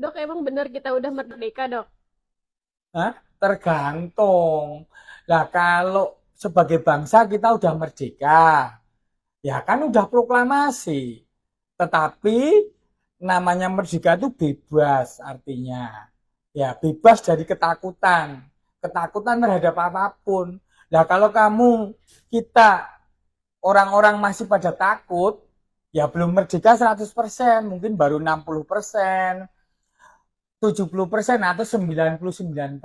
Dok, emang benar kita udah merdeka, dok? Hah? Tergantung. Lah kalau sebagai bangsa kita udah merdeka, ya kan udah proklamasi. Tetapi namanya merdeka itu bebas artinya. Ya, bebas dari ketakutan. Ketakutan terhadap apapun. Nah, kalau kamu, kita, orang-orang masih pada takut, ya belum merdeka 100%, mungkin baru 60%, 70% atau 99%.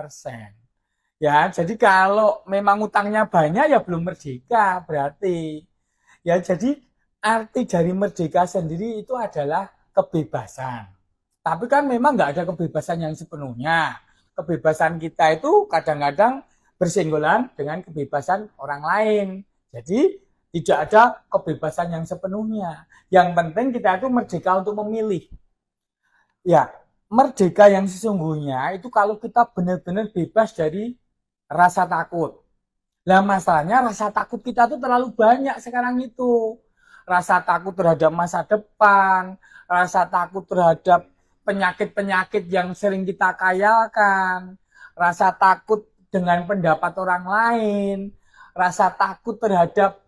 Ya, jadi kalau memang utangnya banyak ya belum merdeka berarti. Ya, jadi arti dari merdeka sendiri itu adalah kebebasan. Tapi kan memang nggak ada kebebasan yang sepenuhnya. Kebebasan kita itu kadang-kadang bersenggolan dengan kebebasan orang lain. Jadi tidak ada kebebasan yang sepenuhnya. Yang penting kita itu merdeka untuk memilih. Ya, merdeka yang sesungguhnya itu kalau kita benar-benar bebas dari rasa takut. Lah masalahnya rasa takut kita tuh terlalu banyak sekarang itu. Rasa takut terhadap masa depan, rasa takut terhadap penyakit-penyakit yang sering kita kayalkan, rasa takut dengan pendapat orang lain, rasa takut terhadap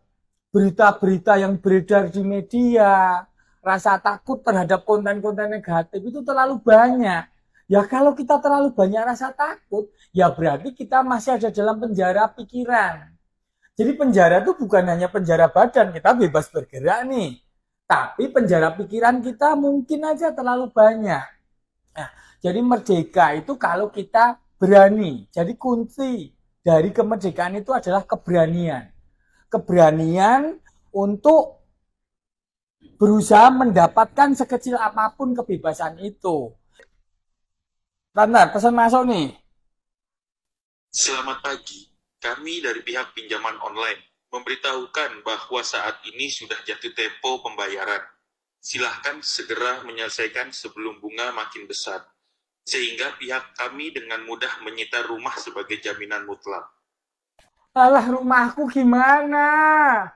berita-berita yang beredar di media, rasa takut terhadap konten-konten negatif itu terlalu banyak. Ya kalau kita terlalu banyak rasa takut, ya berarti kita masih ada dalam penjara pikiran. Jadi penjara itu bukan hanya penjara badan, kita bebas bergerak nih. Tapi penjara pikiran kita mungkin aja terlalu banyak. Nah, jadi merdeka itu kalau kita berani. Jadi kunci dari kemerdekaan itu adalah keberanian. Keberanian untuk berusaha mendapatkan sekecil apapun kebebasan itu. Tanda, pesan masuk nih. Selamat pagi. Kami dari pihak pinjaman online memberitahukan bahwa saat ini sudah jatuh tempo pembayaran. Silahkan segera menyelesaikan sebelum bunga makin besar, sehingga pihak kami dengan mudah menyita rumah sebagai jaminan mutlak. Alah rumahku gimana?